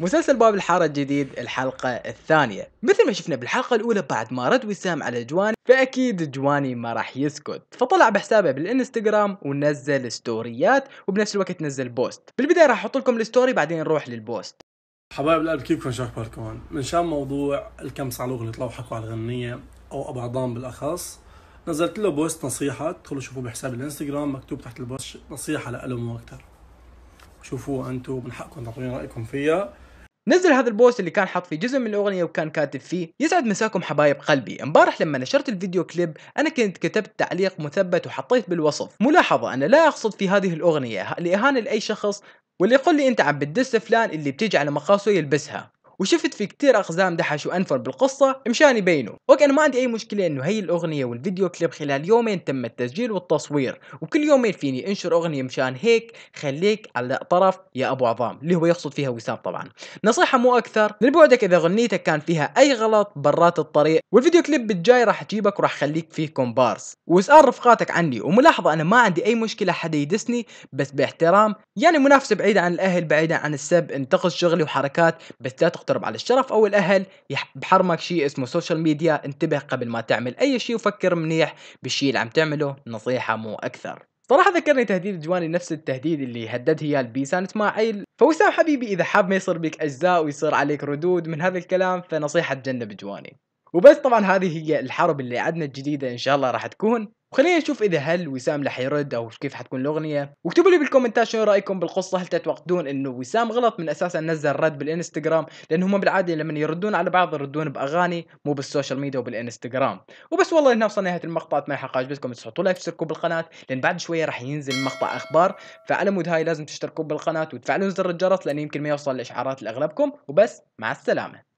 مسلسل باب الحارة الجديد الحلقة الثانية مثل ما شفنا بالحلقة الأولى بعد ما رد وسام على جواني فأكيد جواني ما راح يسكت فطلع بحسابه بالإنستغرام ونزل ستوريات وبنفس الوقت نزل بوست بالبداية راح أحط لكم الستوري بعدين نروح للبوست حبايب القلب كيفكم شو أخباركم من شان موضوع الكم صعلوغ اللي طلعوا حكوا على الغنية أو أبو عضام بالأخص نزلت له بوست نصيحة تدخلوا شوفوا بحساب الانستغرام مكتوب تحت البوست نصيحة لألم وأكثر شوفوها أنتم من حقكم تعطوني رأيكم فيها نزل هذا البوست اللي كان حاط فيه جزء من الاغنيه وكان كاتب فيه يسعد مساكم حبايب قلبي امبارح لما نشرت الفيديو كليب انا كنت كتبت تعليق مثبت وحطيت بالوصف ملاحظه انا لا اقصد في هذه الاغنيه الاهانه لاي شخص واللي يقول لي انت عم بتدس فلان اللي بتيجي على مقاسه يلبسها وشفت في كتير اقزام دحش وانفر بالقصه مشان يبينوا وكان ما عندي اي مشكله انه هي الاغنيه والفيديو كليب خلال يومين تم التسجيل والتصوير وكل يومين فيني انشر اغنيه مشان هيك خليك على طرف يا ابو عظام اللي هو يقصد فيها وسام طبعا نصيحه مو اكثر لبعدك اذا غنيتك كان فيها اي غلط برات الطريق والفيديو كليب الجاي راح اجيبك وراح خليك فيه كومبارس واسال رفقاتك عني وملاحظه انا ما عندي اي مشكله حدا يدسني بس باحترام يعني منافسه بعيده عن الاهل بعيده عن السب انتقد شغلي وحركات بس لا تقترب على الشرف أو الأهل بحرمك شيء اسمه سوشيال ميديا انتبه قبل ما تعمل أي شيء وفكر منيح بالشيء اللي عم تعمله نصيحة مو أكثر صراحة ذكرني تهديد جواني نفس التهديد اللي هددها هيال البيسان اسماعيل فوسام حبيبي إذا حاب ما يصير بك أجزاء ويصير عليك ردود من هذا الكلام فنصيحة تجنب جواني وبس طبعا هذه هي الحرب اللي عدنا الجديدة إن شاء الله راح تكون وخلينا نشوف إذا هل وسام رح يرد أو كيف حتكون الأغنية واكتبوا لي بالكومنتات شنو رأيكم بالقصة هل تتوقعون إنه وسام غلط من أساسا نزل رد بالإنستغرام لأن هم بالعادة لما يردون على بعض يردون بأغاني مو بالسوشيال ميديا وبالإنستغرام وبس والله هنا وصلنا نهاية المقطع أتمنى حق عجبتكم تحطوا لايك تشتركوا بالقناة لأن بعد شوية راح ينزل مقطع أخبار فعلى مود هاي لازم تشتركوا بالقناة وتفعلوا زر الجرس لان يمكن ما يوصل الإشعارات لأغلبكم وبس مع السلامة